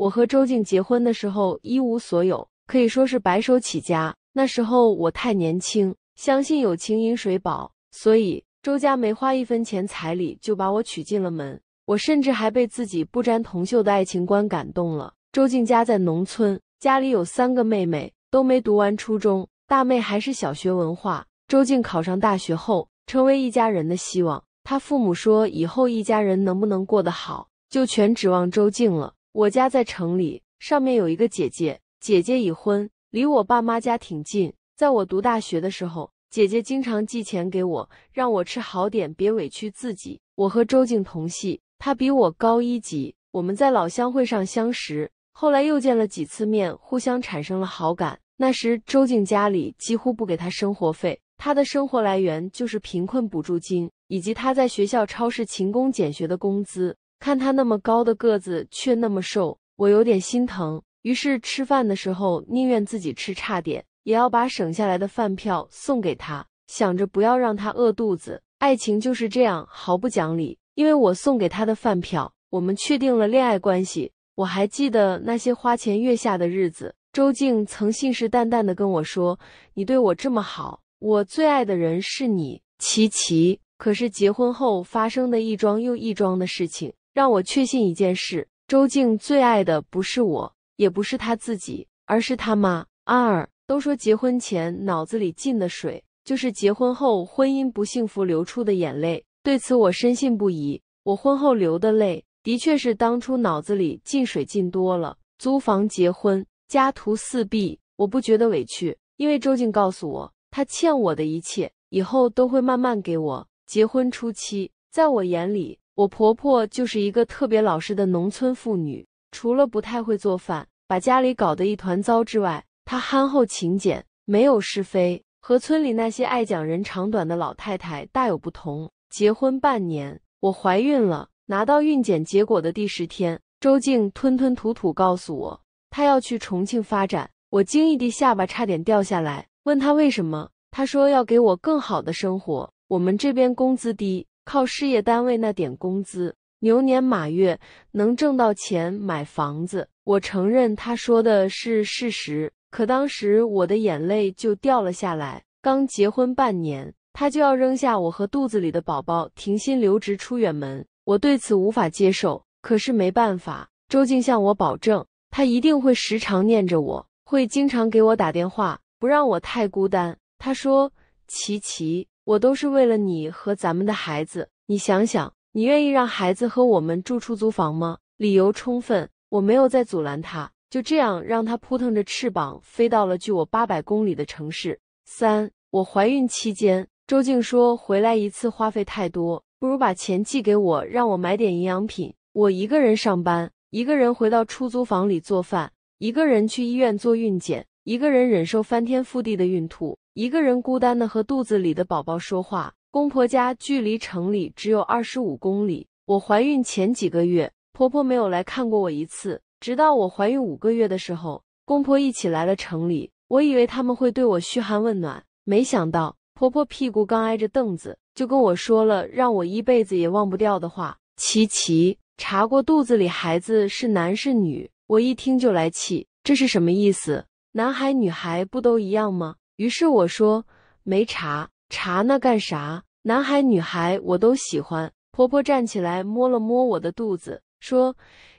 我和周静结婚的时候一无所有，可以说是白手起家。那时候我太年轻，相信有情饮水饱，所以周家没花一分钱彩礼就把我娶进了门。我甚至还被自己不沾铜锈的爱情观感动了。周静家在农村，家里有三个妹妹，都没读完初中，大妹还是小学文化。周静考上大学后，成为一家人的希望。他父母说，以后一家人能不能过得好，就全指望周静了。我家在城里，上面有一个姐姐，姐姐已婚，离我爸妈家挺近。在我读大学的时候，姐姐经常寄钱给我，让我吃好点，别委屈自己。我和周静同系，她比我高一级，我们在老乡会上相识，后来又见了几次面，互相产生了好感。那时，周静家里几乎不给她生活费，她的生活来源就是贫困补助金以及她在学校超市勤工俭学的工资。看他那么高的个子却那么瘦，我有点心疼。于是吃饭的时候宁愿自己吃差点，也要把省下来的饭票送给他，想着不要让他饿肚子。爱情就是这样毫不讲理。因为我送给他的饭票，我们确定了恋爱关系。我还记得那些花前月下的日子。周静曾信誓旦旦地跟我说：“你对我这么好，我最爱的人是你，琪琪。”可是结婚后发生的一桩又一桩的事情。让我确信一件事：周静最爱的不是我，也不是她自己，而是她妈。二都说结婚前脑子里进的水，就是结婚后婚姻不幸福流出的眼泪。对此我深信不疑。我婚后流的泪，的确是当初脑子里进水进多了。租房结婚，家徒四壁，我不觉得委屈，因为周静告诉我，她欠我的一切，以后都会慢慢给我。结婚初期，在我眼里。我婆婆就是一个特别老实的农村妇女，除了不太会做饭，把家里搞得一团糟之外，她憨厚勤俭，没有是非，和村里那些爱讲人长短的老太太大有不同。结婚半年，我怀孕了，拿到孕检结果的第十天，周静吞吞吐吐告诉我，她要去重庆发展。我惊异的下巴差点掉下来，问她为什么？她说要给我更好的生活，我们这边工资低。靠事业单位那点工资，牛年马月能挣到钱买房子？我承认他说的是事实，可当时我的眼泪就掉了下来。刚结婚半年，他就要扔下我和肚子里的宝宝，停薪留职出远门。我对此无法接受，可是没办法。周静向我保证，他一定会时常念着我，会经常给我打电话，不让我太孤单。他说：“琪琪。”我都是为了你和咱们的孩子，你想想，你愿意让孩子和我们住出租房吗？理由充分，我没有在阻拦他，就这样让他扑腾着翅膀飞到了距我八百公里的城市。三，我怀孕期间，周静说回来一次花费太多，不如把钱寄给我，让我买点营养品。我一个人上班，一个人回到出租房里做饭，一个人去医院做孕检。一个人忍受翻天覆地的孕吐，一个人孤单的和肚子里的宝宝说话。公婆家距离城里只有二十五公里。我怀孕前几个月，婆婆没有来看过我一次，直到我怀孕五个月的时候，公婆一起来了城里。我以为他们会对我嘘寒问暖，没想到婆婆屁股刚挨着凳子，就跟我说了让我一辈子也忘不掉的话。琪琪，查过肚子里孩子是男是女，我一听就来气，这是什么意思？男孩女孩不都一样吗？于是我说没查查那干啥？男孩女孩我都喜欢。婆婆站起来摸了摸我的肚子，说：“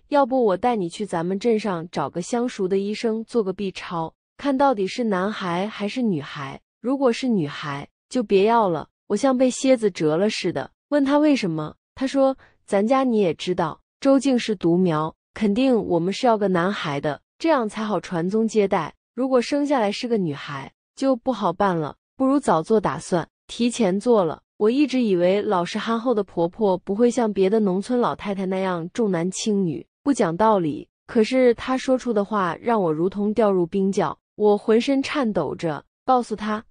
要不我带你去咱们镇上找个相熟的医生做个 B 超，看到底是男孩还是女孩。如果是女孩，就别要了。”我像被蝎子蛰了似的，问他为什么？他说：“咱家你也知道，周静是独苗，肯定我们是要个男孩的，这样才好传宗接代。”如果生下来是个女孩，就不好办了。不如早做打算，提前做了。我一直以为老实憨厚的婆婆不会像别的农村老太太那样重男轻女、不讲道理，可是她说出的话让我如同掉入冰窖，我浑身颤抖着，告诉她：“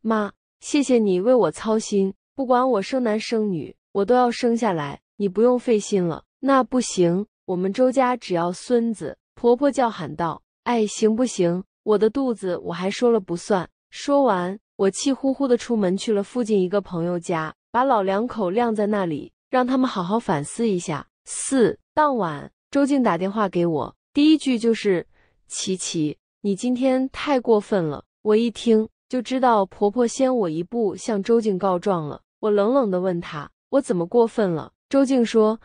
妈，谢谢你为我操心，不管我生男生女，我都要生下来，你不用费心了。”那不行，我们周家只要孙子。”婆婆叫喊道，“哎，行不行？”我的肚子，我还说了不算。说完，我气呼呼的出门去了附近一个朋友家，把老两口晾在那里，让他们好好反思一下。四当晚，周静打电话给我，第一句就是：“琪琪，你今天太过分了。”我一听就知道婆婆先我一步向周静告状了。我冷冷的问她：“我怎么过分了？”周静说：“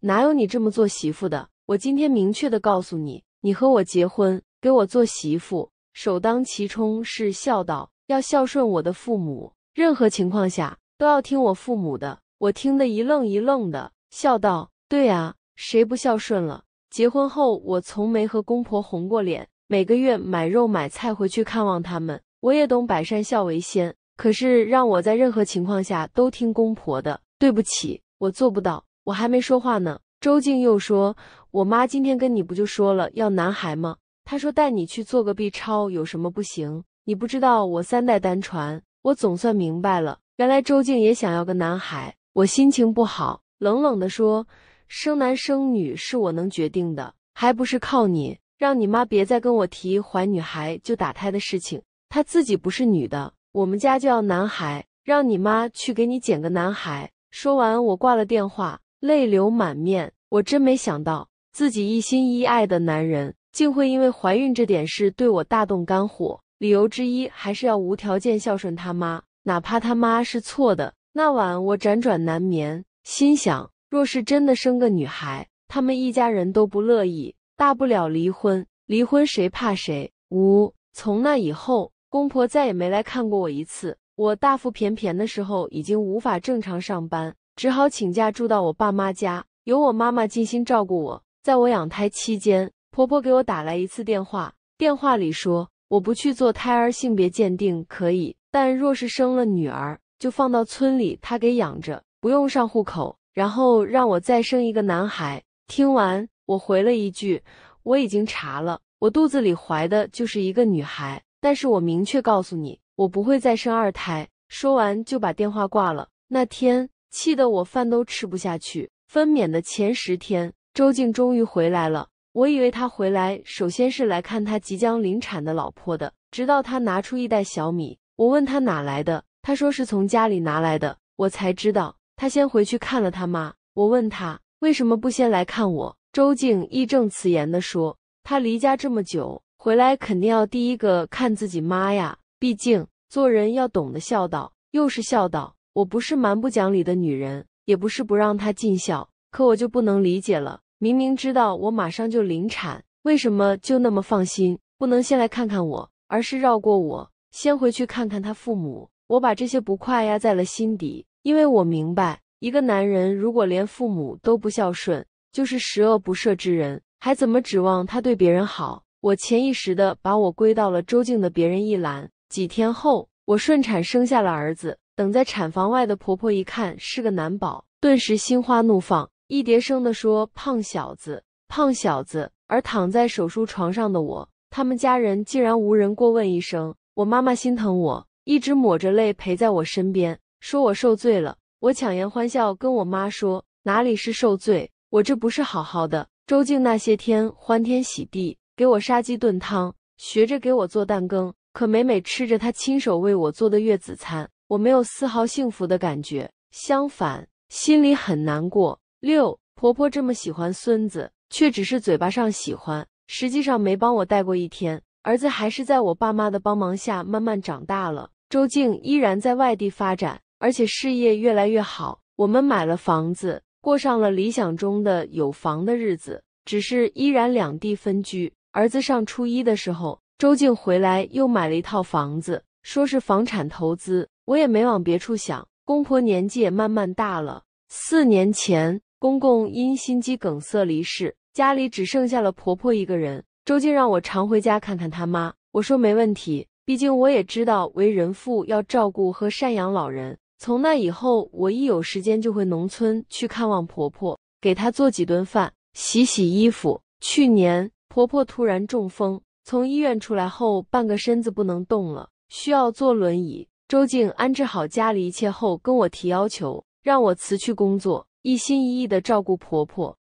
哪有你这么做媳妇的？我今天明确的告诉你，你和我结婚。”给我做媳妇，首当其冲是孝道，要孝顺我的父母，任何情况下都要听我父母的。我听得一愣一愣的，笑道：“对呀，谁不孝顺了？结婚后我从没和公婆红过脸，每个月买肉买菜回去看望他们。我也懂百善孝为先，可是让我在任何情况下都听公婆的，对不起，我做不到。我还没说话呢。”周静又说：“我妈今天跟你不就说了要男孩吗？”他说：“带你去做个 B 超，有什么不行？你不知道我三代单传，我总算明白了，原来周静也想要个男孩。”我心情不好，冷冷地说：“生男生女是我能决定的，还不是靠你？让你妈别再跟我提怀女孩就打胎的事情。她自己不是女的，我们家就要男孩，让你妈去给你捡个男孩。”说完，我挂了电话，泪流满面。我真没想到，自己一心一意爱的男人。竟会因为怀孕这点事对我大动肝火，理由之一还是要无条件孝顺他妈，哪怕他妈是错的。那晚我辗转难眠，心想，若是真的生个女孩，他们一家人都不乐意，大不了离婚，离婚谁怕谁？五，从那以后，公婆再也没来看过我一次。我大腹便便的时候，已经无法正常上班，只好请假住到我爸妈家，由我妈妈尽心照顾我。在我养胎期间。婆婆给我打来一次电话，电话里说我不去做胎儿性别鉴定可以，但若是生了女儿，就放到村里她给养着，不用上户口，然后让我再生一个男孩。听完我回了一句：“我已经查了，我肚子里怀的就是一个女孩，但是我明确告诉你，我不会再生二胎。”说完就把电话挂了。那天气得我饭都吃不下去。分娩的前十天，周静终于回来了。我以为他回来首先是来看他即将临产的老婆的，直到他拿出一袋小米，我问他哪来的，他说是从家里拿来的，我才知道他先回去看了他妈。我问他为什么不先来看我，周静义正词严地说：“他离家这么久，回来肯定要第一个看自己妈呀，毕竟做人要懂得孝道。”又是孝道，我不是蛮不讲理的女人，也不是不让他尽孝，可我就不能理解了。明明知道我马上就临产，为什么就那么放心？不能先来看看我，而是绕过我，先回去看看他父母。我把这些不快压在了心底，因为我明白，一个男人如果连父母都不孝顺，就是十恶不赦之人，还怎么指望他对别人好？我潜意识的把我归到了周静的“别人”一栏。几天后，我顺产生下了儿子。等在产房外的婆婆一看是个男宝，顿时心花怒放。一叠声地说：“胖小子，胖小子！”而躺在手术床上的我，他们家人竟然无人过问一声。我妈妈心疼我，一直抹着泪陪在我身边，说我受罪了。我强颜欢笑，跟我妈说：“哪里是受罪？我这不是好好的？”周静那些天欢天喜地，给我杀鸡炖汤，学着给我做蛋羹。可每每吃着他亲手为我做的月子餐，我没有丝毫幸福的感觉，相反，心里很难过。六婆婆这么喜欢孙子，却只是嘴巴上喜欢，实际上没帮我带过一天。儿子还是在我爸妈的帮忙下慢慢长大了。周静依然在外地发展，而且事业越来越好。我们买了房子，过上了理想中的有房的日子，只是依然两地分居。儿子上初一的时候，周静回来又买了一套房子，说是房产投资，我也没往别处想。公婆年纪也慢慢大了，四年前。公公因心肌梗塞离世，家里只剩下了婆婆一个人。周静让我常回家看看她妈，我说没问题，毕竟我也知道为人父要照顾和赡养老人。从那以后，我一有时间就回农村去看望婆婆，给她做几顿饭，洗洗衣服。去年婆婆突然中风，从医院出来后，半个身子不能动了，需要坐轮椅。周静安置好家里一切后，跟我提要求，让我辞去工作。一心一意的照顾婆婆，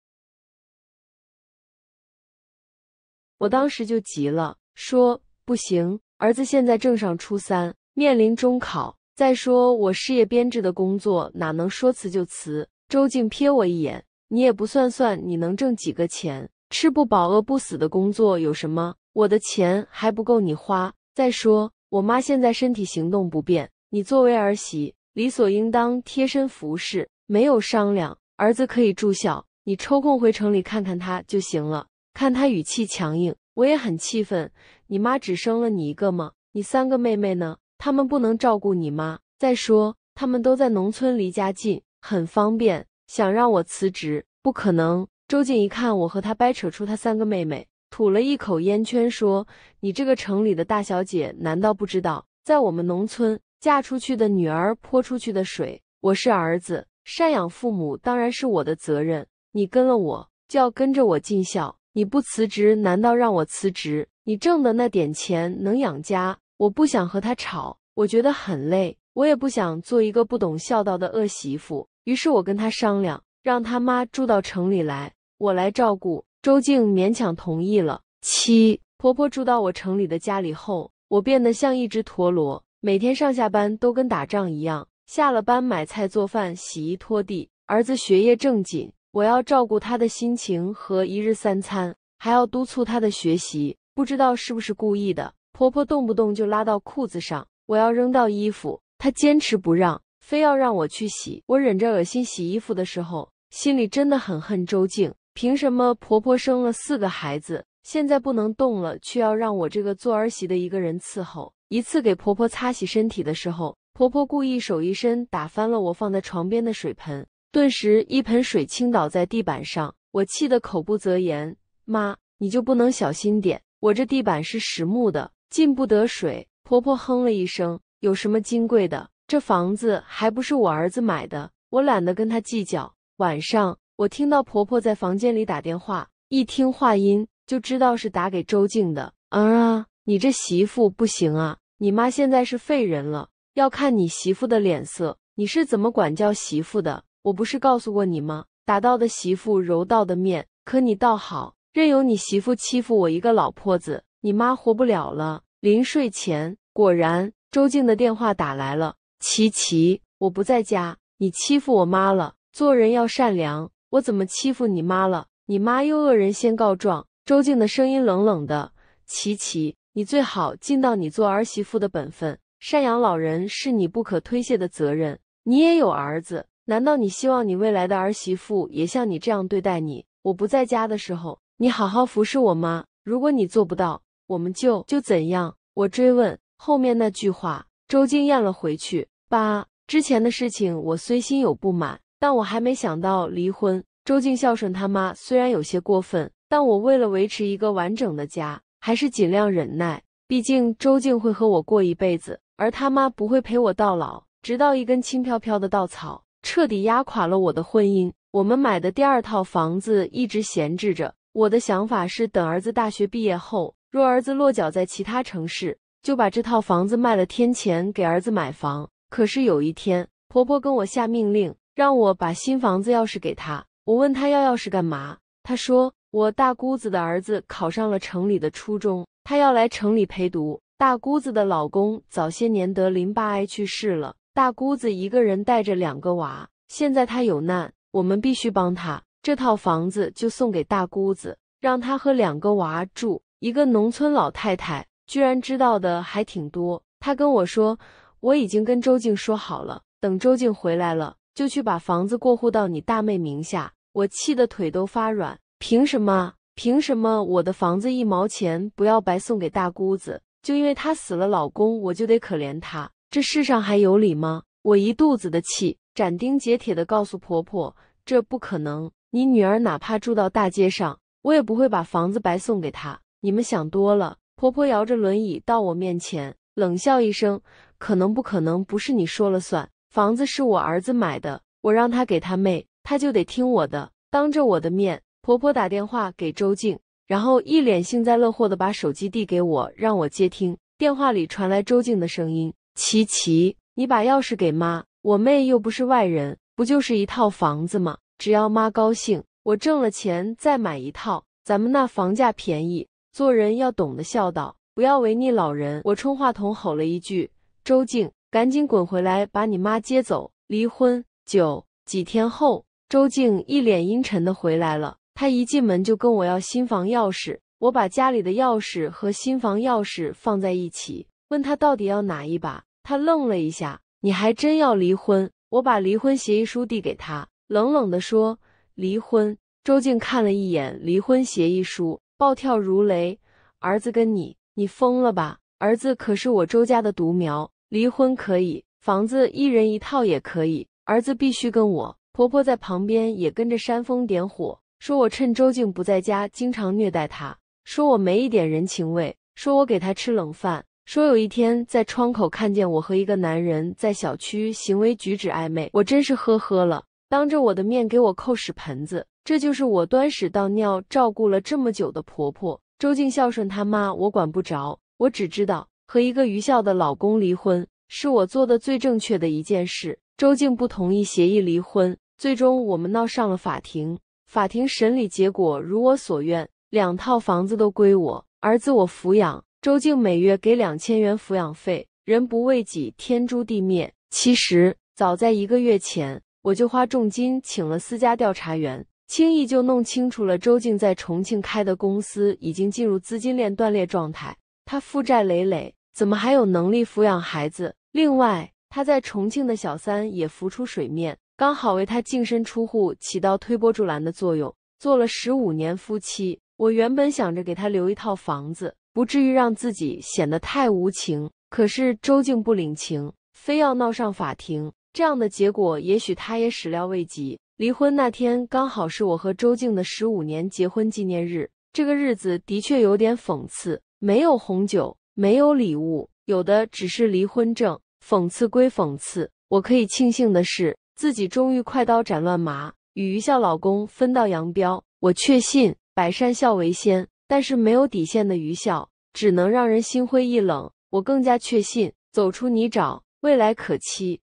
我当时就急了，说：“不行，儿子现在正上初三，面临中考。再说我事业编制的工作，哪能说辞就辞？”周静瞥我一眼：“你也不算算，你能挣几个钱？吃不饱饿不死的工作有什么？我的钱还不够你花。再说我妈现在身体行动不便，你作为儿媳，理所应当贴身服侍。”没有商量，儿子可以住校，你抽空回城里看看他就行了。看他语气强硬，我也很气愤。你妈只生了你一个吗？你三个妹妹呢？他们不能照顾你妈。再说，他们都在农村，离家近，很方便。想让我辞职，不可能。周静一看我和他掰扯出他三个妹妹，吐了一口烟圈，说：“你这个城里的大小姐，难道不知道，在我们农村，嫁出去的女儿泼出去的水？我是儿子。”赡养父母当然是我的责任，你跟了我就要跟着我尽孝。你不辞职，难道让我辞职？你挣的那点钱能养家？我不想和他吵，我觉得很累，我也不想做一个不懂孝道的恶媳妇。于是我跟他商量，让他妈住到城里来，我来照顾。周静勉强同意了。七婆婆住到我城里的家里后，我变得像一只陀螺，每天上下班都跟打仗一样。下了班买菜做饭洗衣拖地，儿子学业正紧，我要照顾他的心情和一日三餐，还要督促他的学习。不知道是不是故意的，婆婆动不动就拉到裤子上，我要扔到衣服，她坚持不让，非要让我去洗。我忍着恶心洗衣服的时候，心里真的很恨周静，凭什么婆婆生了四个孩子，现在不能动了，却要让我这个做儿媳的一个人伺候。一次给婆婆擦洗身体的时候。婆婆故意手一伸，打翻了我放在床边的水盆，顿时一盆水倾倒在地板上。我气得口不择言：“妈，你就不能小心点？我这地板是实木的，进不得水。”婆婆哼了一声：“有什么金贵的？这房子还不是我儿子买的，我懒得跟他计较。”晚上，我听到婆婆在房间里打电话，一听话音就知道是打给周静的：“儿啊，你这媳妇不行啊，你妈现在是废人了。”要看你媳妇的脸色，你是怎么管教媳妇的？我不是告诉过你吗？打到的媳妇揉到的面，可你倒好，任由你媳妇欺负我一个老婆子，你妈活不了了。临睡前，果然，周静的电话打来了。琪琪，我不在家，你欺负我妈了。做人要善良，我怎么欺负你妈了？你妈又恶人先告状。周静的声音冷冷的，琪琪，你最好尽到你做儿媳妇的本分。赡养老人是你不可推卸的责任。你也有儿子，难道你希望你未来的儿媳妇也像你这样对待你？我不在家的时候，你好好服侍我妈。如果你做不到，我们就就怎样？我追问后面那句话，周静咽了回去。八之前的事情我虽心有不满，但我还没想到离婚。周静孝顺他妈虽然有些过分，但我为了维持一个完整的家，还是尽量忍耐。毕竟周静会和我过一辈子。而他妈不会陪我到老，直到一根轻飘飘的稻草彻底压垮了我的婚姻。我们买的第二套房子一直闲置着。我的想法是，等儿子大学毕业后，若儿子落脚在其他城市，就把这套房子卖了添钱给儿子买房。可是有一天，婆婆跟我下命令，让我把新房子钥匙给她。我问她要钥匙干嘛？她说，我大姑子的儿子考上了城里的初中，她要来城里陪读。大姑子的老公早些年得淋巴癌去世了，大姑子一个人带着两个娃，现在她有难，我们必须帮她。这套房子就送给大姑子，让她和两个娃住。一个农村老太太居然知道的还挺多，她跟我说，我已经跟周静说好了，等周静回来了，就去把房子过户到你大妹名下。我气得腿都发软，凭什么？凭什么我的房子一毛钱不要白送给大姑子？就因为她死了老公，我就得可怜她？这世上还有理吗？我一肚子的气，斩钉截铁地告诉婆婆：“这不可能！你女儿哪怕住到大街上，我也不会把房子白送给她。你们想多了。”婆婆摇着轮椅到我面前，冷笑一声：“可能不可能，不是你说了算。房子是我儿子买的，我让他给他妹，他就得听我的。当着我的面，婆婆打电话给周静。”然后一脸幸灾乐祸的把手机递给我，让我接听。电话里传来周静的声音：“琪琪，你把钥匙给妈，我妹又不是外人，不就是一套房子吗？只要妈高兴，我挣了钱再买一套。咱们那房价便宜，做人要懂得孝道，不要违逆老人。”我冲话筒吼了一句：“周静，赶紧滚回来，把你妈接走，离婚！”九几天后，周静一脸阴沉的回来了。他一进门就跟我要新房钥匙，我把家里的钥匙和新房钥匙放在一起，问他到底要哪一把。他愣了一下，你还真要离婚？我把离婚协议书递给他，冷冷地说：“离婚。”周静看了一眼离婚协议书，暴跳如雷：“儿子跟你，你疯了吧？儿子可是我周家的独苗，离婚可以，房子一人一套也可以，儿子必须跟我。”婆婆在旁边也跟着煽风点火。说我趁周静不在家，经常虐待她。说我没一点人情味。说我给她吃冷饭。说有一天在窗口看见我和一个男人在小区，行为举止暧昧。我真是呵呵了。当着我的面给我扣屎盆子。这就是我端屎倒尿照顾了这么久的婆婆。周静孝顺他妈，我管不着。我只知道和一个愚孝的老公离婚，是我做的最正确的一件事。周静不同意协议离婚，最终我们闹上了法庭。法庭审理结果如我所愿，两套房子都归我儿子我抚养，周静每月给两千元抚养费。人不为己，天诛地灭。其实早在一个月前，我就花重金请了私家调查员，轻易就弄清楚了周静在重庆开的公司已经进入资金链断裂状态，他负债累累，怎么还有能力抚养孩子？另外，他在重庆的小三也浮出水面。刚好为他净身出户起到推波助澜的作用。做了十五年夫妻，我原本想着给他留一套房子，不至于让自己显得太无情。可是周静不领情，非要闹上法庭。这样的结果，也许他也始料未及。离婚那天，刚好是我和周静的十五年结婚纪念日。这个日子的确有点讽刺：没有红酒，没有礼物，有的只是离婚证。讽刺归讽刺，我可以庆幸的是。自己终于快刀斩乱麻，与愚孝老公分道扬镳。我确信百善孝为先，但是没有底线的愚孝只能让人心灰意冷。我更加确信，走出泥沼，未来可期。